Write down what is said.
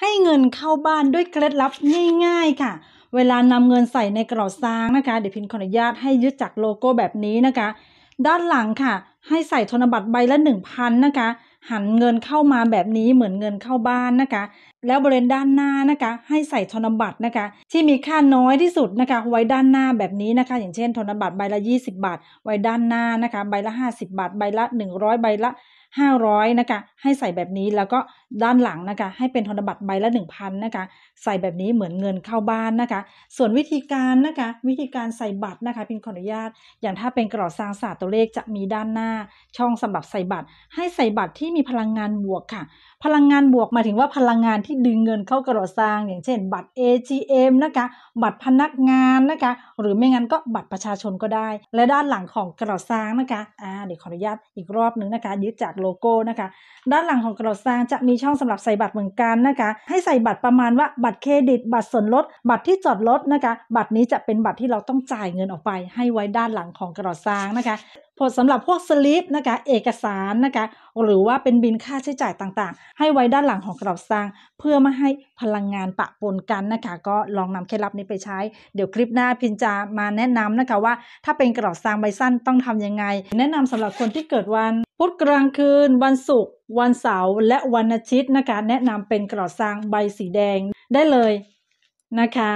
ให้เงินเข้าบ้านด้วยเคล็ดลับง่ายๆค่ะ เวลานำเงินใส่ในกระเป๋าซงนะคะ เดี๋ยวพินขออนุญาตให้ยึดจากโลโก้แบบนี้นะคะ ด้านหลังค่ะ ให้ใส่ธนบัตรใบละ 1,000 นะคะหันเงินเข้ามาแบบนี้เหมือนเงินเข้าบ้านนะคะ แล้วบริเวณด้านหน้านะคะให้ใส่ธนบัตรนะคะที่มีค่าน้อยที่สุดนะคะไว้ด้านหน้าแบบนี้นะคะอย่างเช่นธนบัตรใบละ 20 บาทไว้ด้านหน้านะคะใบละ 50บาทใบละ 100ใบละ 500นะคะให้ใส่แบบนี้แล้วก็ด้านหลังนะคะให้เป็นธนบัตรใบละ 1,000นะคะใส่แบบนี้เหมือนเงินเข้าบ้านนะคะ ส่วนวิธีการนะคะวิธีการใส่บัตรนะคะพินขออนุญาตอย่างถ้าเป็นกรอบสร้างศาสตร์ตัวเลขจะมีด้านหน้าช่องสำหรับใส่บัตร ให้ใส่บัตรที่มีพลังงานบวกค่ะ พลังงานบวกมาถึงว่าพลังงานที่ดึงเงินเข้ากระดดสร้าง อย่างเช่นบัตร a g m นะคะบัตรพนักงานนะคะ หรือไม่งั้นก็บัตรประชาชนก็ได้ และด้านหลังของกระดดสร้างนะคะอ่าเดี๋ยวขออนุญาตอีกรอบหนึ่งนะคะยึดจากโลโก้นะคะด้านหลังของกระดดสร้าง จะมีช่องสำหรับใส่บัตรเหมือนกันนะคะ ให้ใส่บัตรประมาณว่าบัตรเครดิต บัตรส่วนลดบัตรที่จอดรถนะคะบัตรนี้จะเป็นบัตรที่เราต้องจ่ายเงินออกไป ให้ไว้ด้านหลังของกระดดสร้างนะคะผลสำหรับพวกสลิปนะคะเอกสารนะคะ หรือว่าเป็นบินค่าใช้จ่ายต่างๆ ให้ไว้ด้านหลังของกระเป๋าสตางค์เพื่อไม่ให้พลังงานปะปนกันนะคะ ก็ลองนำเคล็ดลับนี้ไปใช้ เดี๋ยวคลิปหน้าพินจะมาแนะนำนะคะว่า ถ้าเป็นกระเป๋าสตางค์ใบสั้นต้องทำยังไง แนะนำสำหรับคนที่เกิดวัน พุธกลางคืน วันศุกร์วันเสาร์และวันอาทิตย์นะคะ แนะนำเป็นกระเป๋าสตางค์ใบสีแดงได้เลยนะคะ